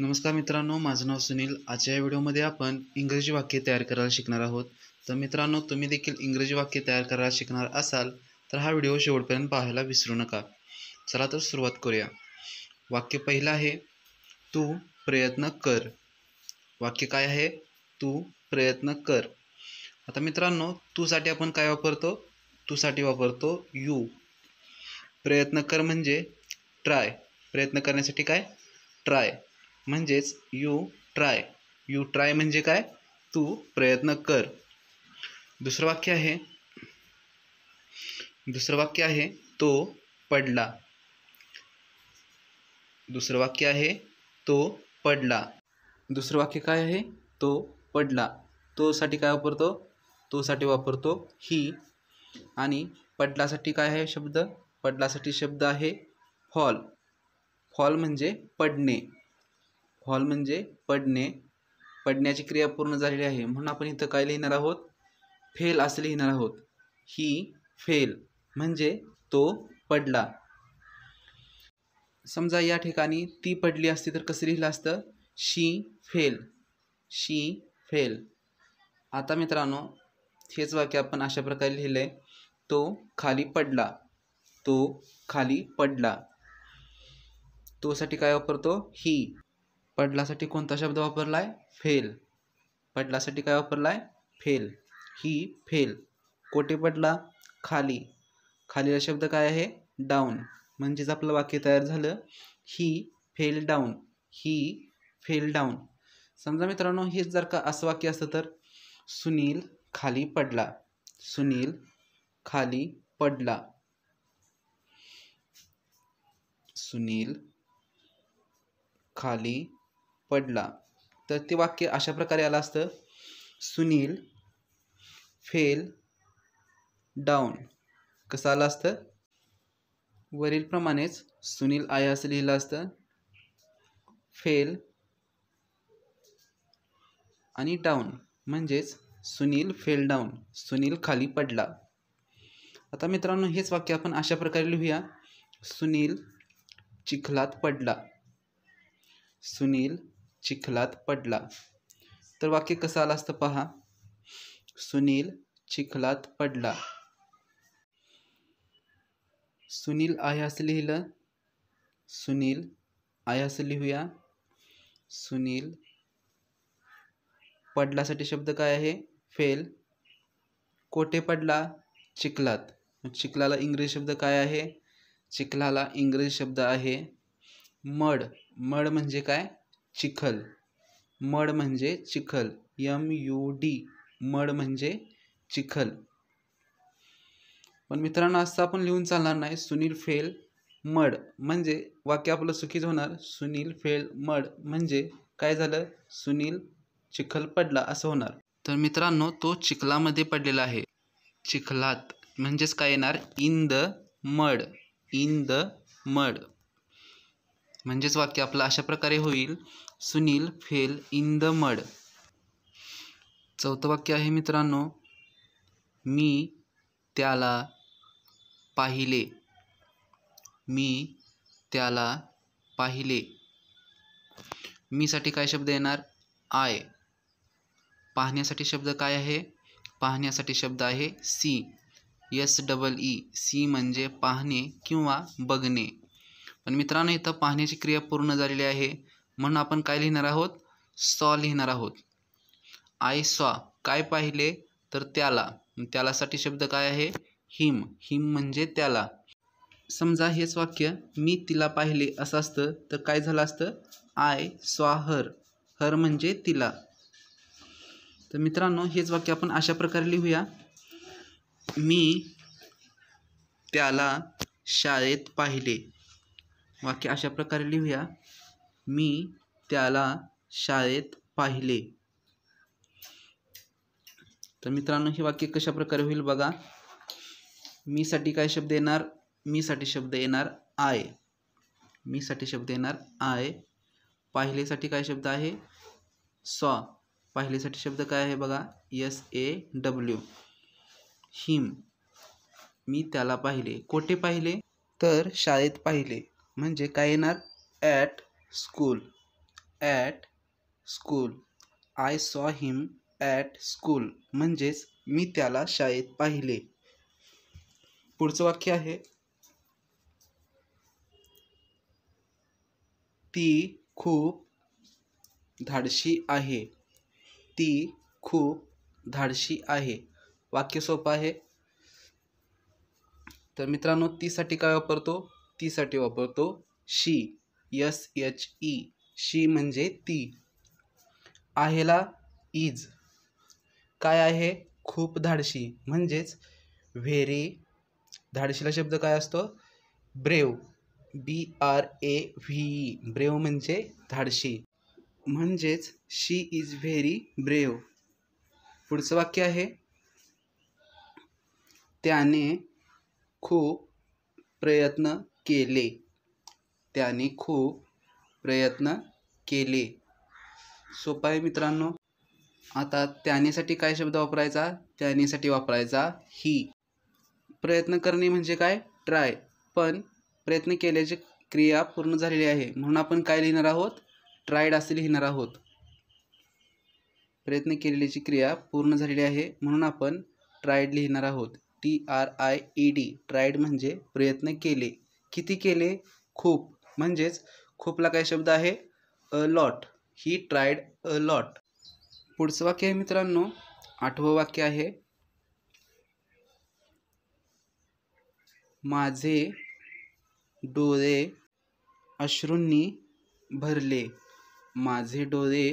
नमस्कार मित्रांनो माझं नाव सुनील आजच्या या व्हिडिओमध्ये आपण इंग्रजी वाक्य तयार करायला शिकणार आहोत तर मित्रांनो तुम्ही देखील इंग्रजी वाक्य तयार करायला शिकणार असाल तर हा व्हिडिओ शेवटपर्यंत पाहायला विसरू नका चला तर सुरुवात करूया वाक्य पहिलं आहे तू प्रयत्न कर वाक्य काय आहे तू प्रयत्न कर आता मित्रांनो तूसाठी आपण काय वापरतो तूसाठी वापरतो यू प्रयत्न कर म्हणजे ट्राय प्रयत्न करण्यासाठी काय ट्राय म्हणजेच यू ट्राय यू ट्राय म्हणजे काय तू प्रयत्न कर दुसरं वाक्य आहे दुसरं वाक्य आहे तो पडला दुसरं वाक्य आहे तो पडला दुसरं वाक्य काय आहे तो पडला तोसाठी काय वापरतो तोसाठी वापरतो ही आणि पडलासाठी काय आहे शब्द पडलासाठी शब्द आहे फॉल फॉल म्हणजे पडणे फॉल म्हणजे पडणे पडण्याची क्रिया पूर्ण झालेली आहे म्हणून आपण इथं काय लिहिणार आहोत फेल असं लिहिणार आहोत ही फेल म्हणजे तो पडला समजा या ठिकाणी ती पडली असती तर कसं लिहिलं असतं शी फेल शी फेल आता मित्रांनो हेच वाक्य आपण अशा प्रकारे लिहिलं आहे तो खाली पडला तो खाली पडला तोसाठी काय वापरतो ही पडलासाठी कोणता शब्द वापरलाय फेल पडलासाठी काय वापरलाय फेल ही फेल कोठे पडला खाली खालीला शब्द काय आहे डाऊन म्हणजेच आपलं वाक्य तयार झालं he fell down he fell down समजा मित्रांनो हेच जर का असं वाक्य असतं तर सुनील खाली पडला सुनील खाली पडला सुनील खाली पडला तर ते वाक्य अशा प्रकारे आलं असतं सुनील फेल डाऊन कसं आलं असतं वरीलप्रमाणेच सुनील आय असं लिहिलं असतं फेल आणि डाऊन म्हणजेच सुनील फेल डाऊन सुनील खाली पडला आता मित्रांनो हेच वाक्य आपण अशा प्रकारे लिहूया सुनील चिखलात पडला सुनील चिखलात पडला तर वाक्य कसं आलं असतं पहा सुनील चिखलात पडला सुनील आहे असं लिहिलं सुनील आहे असं लिहूया सुनील पडलासाठी शब्द काय आहे फेल कोठे पडला चिखलात चिखलाला इंग्रजी शब्द काय आहे चिखलाला इंग्रजी शब्द आहे मड मड म्हणजे काय चिखल मड म्हणजे चिखल यम यू डी मड म्हणजे चिखल पण मित्रांनो असं आपण लिहून चालणार नाही सुनील फेल मड म्हणजे वाक्य आपलं चुकीच होणार सुनील फेल मड म्हणजे काय झालं सुनील चिखल पडला असं होणार तर मित्रांनो तो चिखलामध्ये पडलेला आहे चिखलात म्हणजेच काय येणार in the mud in the mud म्हणजेच वाक्य आपलं अशा प्रकारे होईल Sunil fell in the mud चौथं वाक्य आहे मित्रांनो मी त्याला पाहिले मी त्याला पाहिले मीसाठी काय शब्द येणार आय पाहण्यासाठी शब्द काय आहे पाहण्यासाठी शब्द आहे see S double E see म्हणजे पाहणे किंवा बघणे पण मित्रांनो इथं पाहण्याची क्रिया पूर्ण झालेली आहे म्हणून आपण काय लिहिणार आहोत सॉ लिहिणार आहोत आय सॉ काय पाहिले तर त्याला त्यालासाठी शब्द काय आहे हिम हिम म्हणजे त्याला समजा हेच वाक्य मी तिला पाहिले असं असतं तर काय झालं असतं आय स्वा हर हर म्हणजे तिला तर मित्रांनो हेच वाक्य आपण अशा प्रकारे लिहूया मी त्याला शाळेत पाहिले वाक्य अशा प्रकारे लिहूया मी त्याला शाळेत पाहिले तर मित्रांनो हे वाक्य कशा प्रकारे होईल बघा मीसाठी काय शब्द येणार मीसाठी शब्द येणार आय मीसाठी शब्द येणार आय पाहिलेसाठी काय शब्द आहे सॉ पाहिलेसाठी शब्द काय आहे बघा एस ए डब्ल्यू हिम मी त्याला पाहिले कोठे पाहिले तर शाळेत पाहिले म्हणजे काय येणार at school at school I saw him at school म्हणजेच मी त्याला शाळेत पाहिले पुढचं वाक्य आहे ती खूप धाडशी आहे ती खूप धाडशी आहे वाक्य सोपं आहे तर मित्रांनो तीसाठी काय वापरतो तीसाठी वापरतो she S H E she म्हणजे ती आहेला इज काय आहे खूप धाडशी म्हणजेच व्हेरी धाडशीला शब्द काय असतो brave B R A V E brave म्हणजे धाडशी म्हणजेच शी इज व्हेरी ब्रेव पुढचं वाक्य आहे त्याने खूप प्रयत्न केले त्याने खूप प्रयत्न केले सोपा आहे मित्रांनो आता त्यानेसाठी काय शब्द वापरायचा त्यानेसाठी वापरायचा ही प्रयत्न करणे म्हणजे काय ट्राय पण प्रयत्न केल्याची क्रिया पूर्ण झालेली आहे म्हणून आपण काय लिहिणार आहोत ट्रायड असे लिहिणार आहोत प्रयत्न केलेल्याची क्रिया पूर्ण झालेली आहे म्हणून आपण ट्रायड लिहिणार आहोत T R I E D tried म्हणजे प्रयत्न केले किती केले खूप म्हणजेच खूपला काय शब्द आहे a lot he tried a lot पुढचं वाक्य आहे मित्रांनो आठवं वाक्य आहे माझे डोळे अश्रूंनी भरले माझे डोळे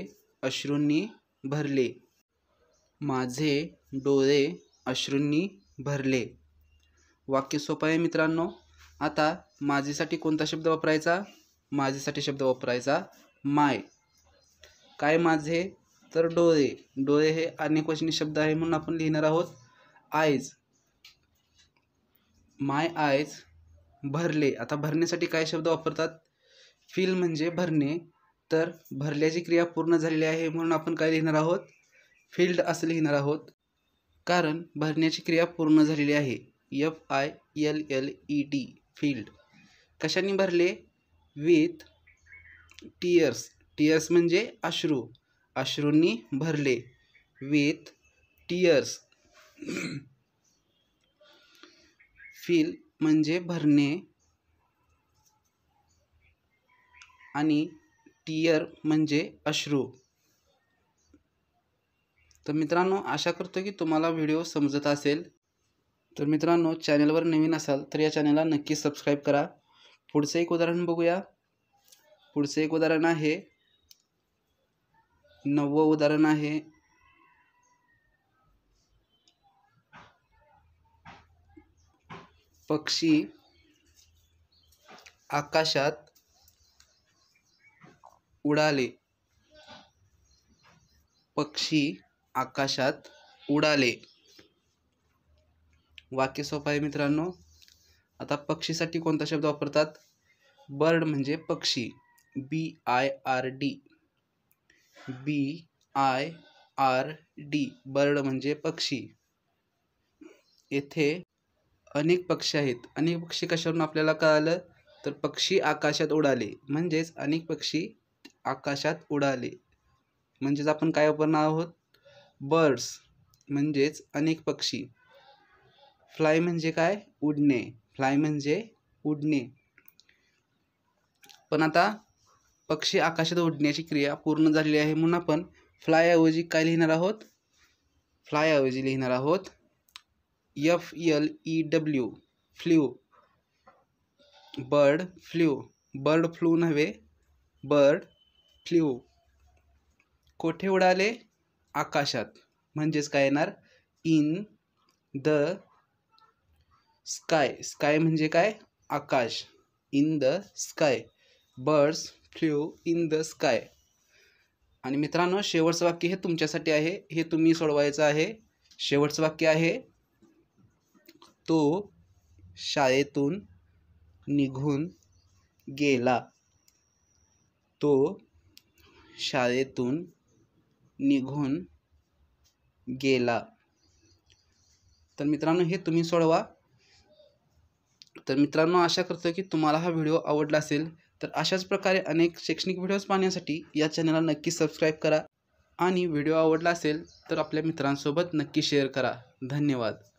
अश्रूंनी भरले माझे डोळे अश्रूंनी भरले वाक्य सोपं आहे मित्रांनो आता माझीसाठी कोणता शब्द वापरायचा माझीसाठी शब्द वापरायचा माय काय माझे तर डोळे डोळे हे अनेकवचनी शब्द आहे म्हणून आपण लिहिणार आहोत आयज माय आयज भरले आता भरण्यासाठी काय शब्द वापरतात फिल म्हणजे भरणे तर भरल्याची क्रिया पूर्ण झालेली आहे म्हणून आपण काय लिहिणार आहोत फिल्ड असं लिहिणार आहोत कारण भरण्याची क्रिया पूर्ण झालेली आहे F I L L E D filled कशाने भरले विथ टीयर्स टीयर्स म्हणजे अश्रू अश्रूंनी भरले विथ टीयर्स फील म्हणजे भरणे आणि टीयर म्हणजे अश्रू तर मित्रांनो आशा करतो की तुम्हाला व्हिडिओ समजत असेल तर मित्रांनो चॅनलवर नवीन असाल तर या चॅनलला नक्की सबस्क्राईब करा पुढचं एक उदाहरण बघूया पुढचं एक उदाहरण आहे नववं उदाहरण आहे पक्षी आकाशात उडाले पक्षी आकाशात उडाले वाक्य सोपं आहे मित्रांनो आता पक्षीसाठी कोणता शब्द वापरतात बर्ड म्हणजे पक्षी B I R D B I R D bird म्हणजे पक्षी येथे अनेक पक्षी आहेत अनेक पक्षी कशावरून आपल्याला कळालं तर पक्षी आकाशात उडाले म्हणजेच अनेक पक्षी आकाशात उडाले म्हणजेच आपण काय वापरणार आहोत बर्ड्स म्हणजेच अनेक पक्षी फ्लाय म्हणजे काय उडणे फ्लाय म्हणजे उडणे पण आता पक्षी आकाशात उडण्याची क्रिया पूर्ण झालेली आहे म्हणून आपण फ्लायऐवजी काय लिहिणार आहोत फ्लायऐवजी लिहिणार आहोत F L E W flew bird flew bird flu नव्हे बर्ड फ्ल्यू कोठे उडाले आकाशात म्हणजेच काय येणार इन द स्काय स्काय म्हणजे काय आकाश in the sky birds flew in the sky आणि मित्रांनो शेवटचं वाक्य हे तुमच्यासाठी आहे हे तुम्ही सोडवायचं आहे शेवटचं वाक्य आहे तो शाळेतून निघून गेला तो शाळेतून निघून गेला तर मित्रांनो हे तुम्ही सोडवा तर मित्रांनो आशा करतो की तुम्हाला हा व्हिडिओ आवडला असेल तर अशाच प्रकारे अनेक शैक्षणिक व्हिडिओज पाहण्यासाठी या चॅनलला नक्की सबस्क्राईब करा आणि व्हिडिओ आवडला असेल तर आपल्या मित्रांसोबत नक्की शेअर करा धन्यवाद